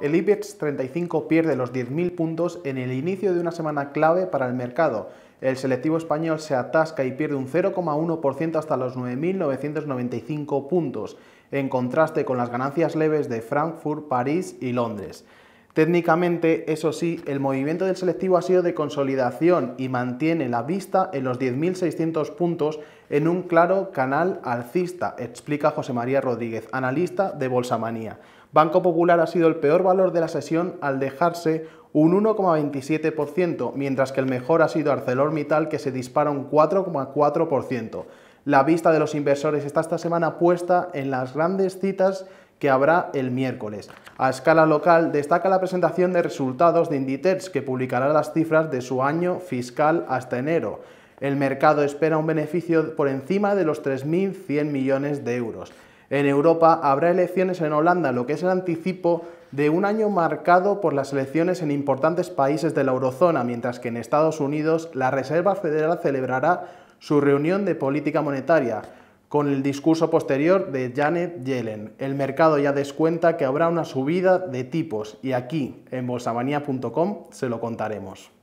el IBEX 35 pierde los 10.000 puntos en el inicio de una semana clave para el mercado. El selectivo español se atasca y pierde un 0,1% hasta los 9.995 puntos, en contraste con las ganancias leves de Frankfurt, París y Londres. Técnicamente, eso sí, el movimiento del selectivo ha sido de consolidación y mantiene la vista en los 10.600 puntos en un claro canal alcista, explica José María Rodríguez, analista de Manía. Banco Popular ha sido el peor valor de la sesión al dejarse un 1,27%, mientras que el mejor ha sido ArcelorMittal, que se dispara un 4,4%. La vista de los inversores está esta semana puesta en las grandes citas que habrá el miércoles. A escala local, destaca la presentación de resultados de Inditex, que publicará las cifras de su año fiscal hasta enero. El mercado espera un beneficio por encima de los 3.100 millones de euros. En Europa habrá elecciones en Holanda, lo que es el anticipo de un año marcado por las elecciones en importantes países de la eurozona, mientras que en Estados Unidos la Reserva Federal celebrará su reunión de política monetaria con el discurso posterior de Janet Yellen. El mercado ya descuenta que habrá una subida de tipos y aquí en bolsamanía.com se lo contaremos.